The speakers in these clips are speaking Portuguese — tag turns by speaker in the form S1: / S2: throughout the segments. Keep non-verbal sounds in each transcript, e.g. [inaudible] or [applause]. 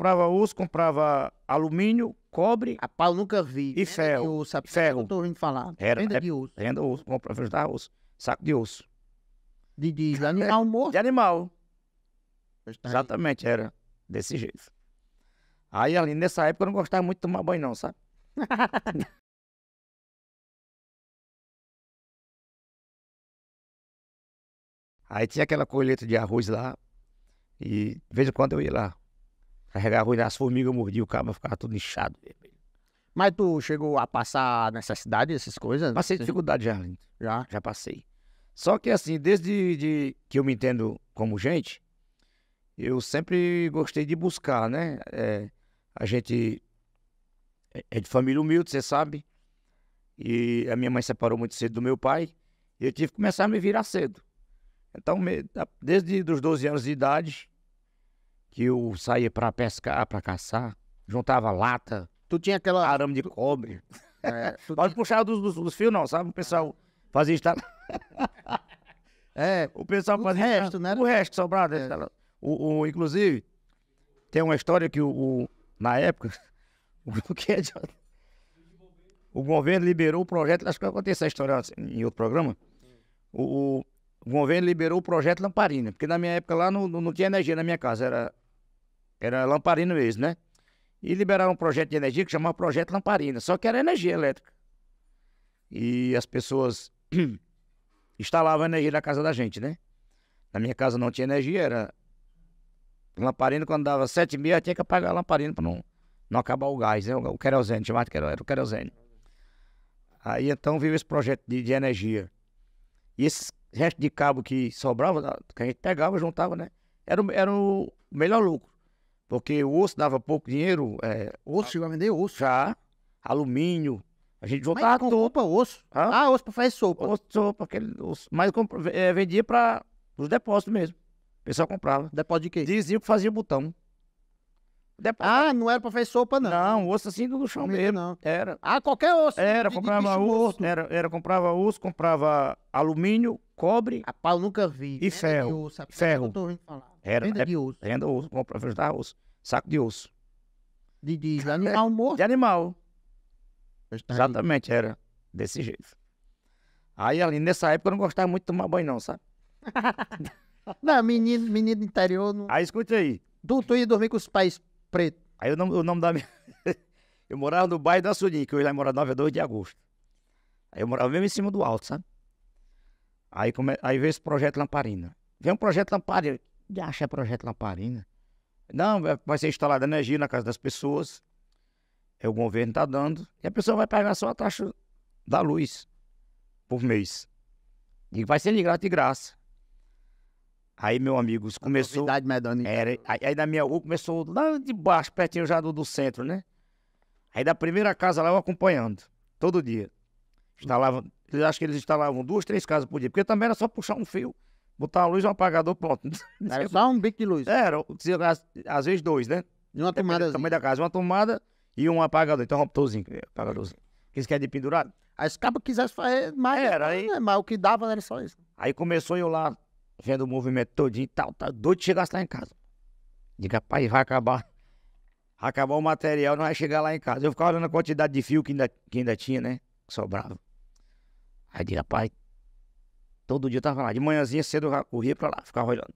S1: comprava osso, comprava alumínio, cobre. A pau nunca vi. E renda ferro. De osso, ferro. Estou ouvindo falar. Era, é de osso. Renda osso, comprava ajudar osso. Saco de osso. De, de, de animal [laughs] morto? De animal. Tá Exatamente, era desse jeito. Aí ali, nessa época, eu não gostava muito de tomar banho, não, sabe? [laughs] Aí tinha aquela colheita de arroz lá. E de vez em quando eu ia lá Carregar ruim das formigas, mordia o cabra, ficava tudo inchado. Mas tu chegou a passar necessidade, essas coisas? Passei Sim. dificuldade já, Lindo. Já? Já passei. Só que assim, desde de, que eu me entendo como gente, eu sempre gostei de buscar, né? É, a gente é de família humilde, você sabe. E a minha mãe separou muito cedo do meu pai. E eu tive que começar a me virar cedo. Então, desde os 12 anos de idade, que eu saía para pescar, para caçar, juntava lata, Tu tinha aquela. Arame de cobre. É, Pode [laughs] puxar dos, dos, dos, fios, não, sabe? O pessoal fazia está [laughs] É. O pessoal o fazia. Resto, né? O resto sobrado. É. O, o, inclusive, tem uma história que o. o na época, [laughs] o que é de... O governo liberou o projeto. Acho que eu contei essa história assim, em outro programa. O, o, o, governo liberou o projeto Lamparina, porque na minha época lá não, não tinha energia na minha casa, era era lamparina mesmo, né? E liberaram um projeto de energia que chamava Projeto Lamparina, só que era energia elétrica. E as pessoas [clears throat] instalavam energia na casa da gente, né? Na minha casa não tinha energia, era lamparina. Quando dava sete e meia, tinha que apagar a lamparina para não, não acabar o gás, né? O querosene, chamado querosene, era o querosene. Aí então veio esse projeto de, de energia. E esse resto de cabo que sobrava, que a gente pegava, juntava, né? Era, era o melhor lucro porque o osso dava pouco dinheiro. É, osso, ah. chegou a vender osso. Já, alumínio. A gente voltava com roupa, osso. Hã? Ah, osso para fazer sopa. Osso, sopa, aquele osso. Mas é, vendia para os depósitos mesmo. O pessoal comprava. Depósito de quê? dizia que fazia botão. Ah, não era pra fazer sopa, não. Não, osso assim do chão não, mesmo. Não. Era. Ah, qualquer osso. Era, de, comprava de osso. osso. Era, era, comprava osso, comprava alumínio, cobre. A pau nunca vi. E ferro. Osso, ferro. Era, renda de osso. Renda osso, compra, osso. Saco de osso. De, de [laughs] animal morto. De animal. Tá Exatamente, era desse jeito. Aí ali, nessa época eu não gostava muito de tomar banho, não, sabe? [laughs] não, menino, menino interior. Não... Aí escute aí. Tu, tu ia dormir com os pais pretos. Aí o nome, o nome da minha. [laughs] eu morava no bairro da Sudim, que hoje lá mora 9 a 2 de agosto. Aí eu morava mesmo em cima do alto, sabe? Aí, come... aí veio esse projeto Lamparina. Veio um projeto Lamparina, de acha projeto Lamparina. Né? Não, vai ser instalada energia na casa das pessoas. É o governo está dando. E a pessoa vai pagar só a taxa da luz por mês. E vai ser ligado de graça. Aí, meu amigo, começou. A medonita. era, aí, aí da minha rua começou lá de baixo, pertinho já do, do centro, né? Aí da primeira casa lá eu acompanhando, todo dia. Instalavam, eles que eles instalavam duas, três casas por dia, porque também era só puxar um fio botar uma luz e um apagador, pronto. [laughs] Era só um bico de luz. Era, às, às vezes dois, né? E uma tomada. Também da casa, uma tomada e um apagador. Então, um apagadorzinho, é, apagadorzinho. Que isso quer de pendurado. Aí os cabos quisesse fazer mais. Era, então, aí... Né? Mas o que dava era só isso. Aí começou eu lá, vendo o movimento todinho e tal, tal. Tá doido de chegar lá em casa. Diga, pai, vai acabar. Vai acabar o material, não vai chegar lá em casa. Eu ficava olhando a quantidade de fio que ainda, que ainda tinha, né? Que sobrava. Aí diga, pai, Todo dia eu tava lá. De manhãzinha cedo eu corria pra lá, ficava olhando.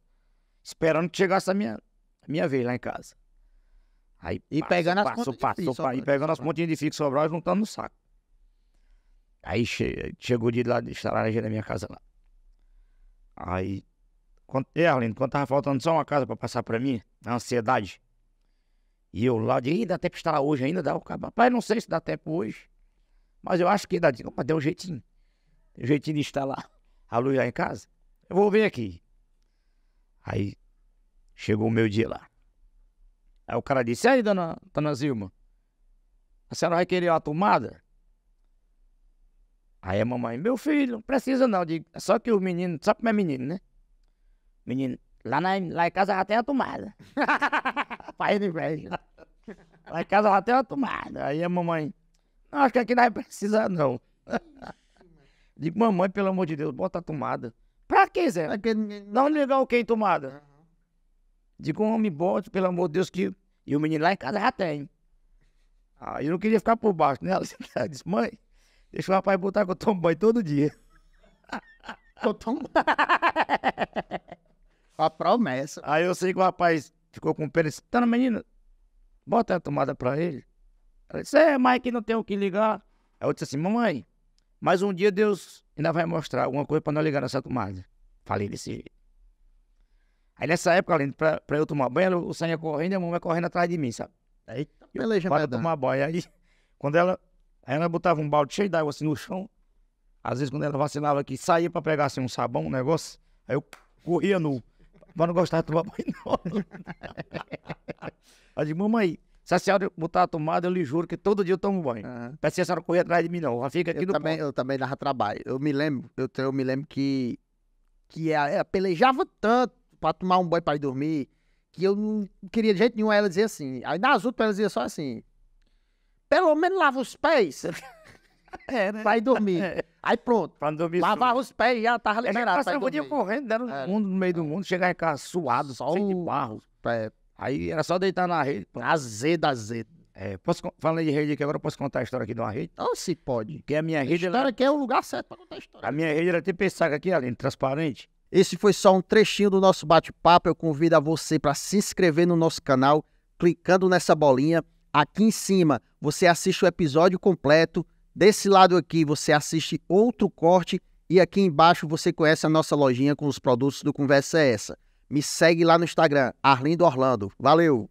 S1: Esperando que chegasse a minha, a minha vez lá em casa. Aí e pegando as passou, e pegando as pontinhas de fixo que e juntando no saco. Aí che chegou de lá, de laranja na minha casa lá. Aí, quando, e Arlindo, quando tava faltando só uma casa pra passar pra mim, a ansiedade. E eu lá, de, dá tempo de instalar hoje ainda, dá o cara. Rapaz, não sei se dá tempo hoje. Mas eu acho que dá. Opa, deu um jeitinho. Deu um jeitinho de instalar a luz lá em casa? Eu vou vir aqui. Aí chegou o meu dia lá. Aí o cara disse: Aí, dona, dona Zilma, a senhora vai querer uma tomada? Aí a mamãe: Meu filho, não precisa não. Digo, é só que os meninos, só que é menino, né? Menino, lá, na, lá em casa já tem a tomada. [laughs] Pai de velho. Lá em casa já tem a tomada. Aí a mamãe: Não, acho que aqui não precisa não. [laughs] Digo, mamãe, pelo amor de Deus, bota a tomada. Pra quê, Zé? Não ligar o que em tomada? Digo, homem, bota, pelo amor de Deus, que. E o menino lá em casa já tem. Ah, eu não queria ficar por baixo, [laughs] né? Ela disse, mãe, deixa o rapaz botar que eu tomo banho todo dia. Eu tomo A promessa. Aí eu sei que o rapaz ficou com pena e disse, tá na menina, bota a tomada pra ele. Ela disse, é, mas que não tem o que ligar. Aí eu disse assim, mamãe, mas um dia Deus ainda vai mostrar alguma coisa para não ligar nessa tomada. Falei desse jeito. Aí nessa época, além para eu tomar banho, o sangue correndo e a mãe correndo atrás de mim, sabe? Aí peleja para tomar banho. Aí [laughs] quando ela, aí ela botava um balde cheio d'água assim no chão, às vezes quando ela vacinava aqui, saía para pegar assim um sabão, um negócio, aí eu corria nu. Mas não gostava de tomar [laughs] banho, não. [laughs] Aí eu disse, mamãe, se a senhora botar a tomada, eu lhe juro que todo dia eu tomo banho. Uhum. Peço que a senhora correr atrás de mim, não. Já fica aqui eu no também, Eu também dava trabalho. Eu me lembro, eu, eu me lembro que, que ela, ela pelejava tanto pra tomar um banho pra ir dormir, que eu não queria de jeito nenhum ela dizer assim. Aí nas outras ela dizia só assim, pelo menos lava os pés. [laughs] É, né? Pra ir dormir. É. Aí pronto. Pra não dormir Lavava os pés e já tava é liberada. Passava o dia correndo, dando né, é. mundo no meio do é. mundo, chegar em casa suado, só o... de barro. Aí era só deitar na rede. Azeda, azeda. É, posso, falando de rede aqui agora, posso contar a história aqui de uma rede? Não se pode. Porque a minha a rede. A história ela... que é o lugar certo pra contar a história. A minha rede era tipo pensar aqui, além transparente. Esse foi só um trechinho do nosso bate-papo. Eu convido a você para se inscrever no nosso canal, clicando nessa bolinha. Aqui em cima você assiste o episódio completo. Desse lado aqui você assiste outro corte. E aqui embaixo você conhece a nossa lojinha com os produtos do Conversa Essa. Me segue lá no Instagram, Arlindo Orlando. Valeu!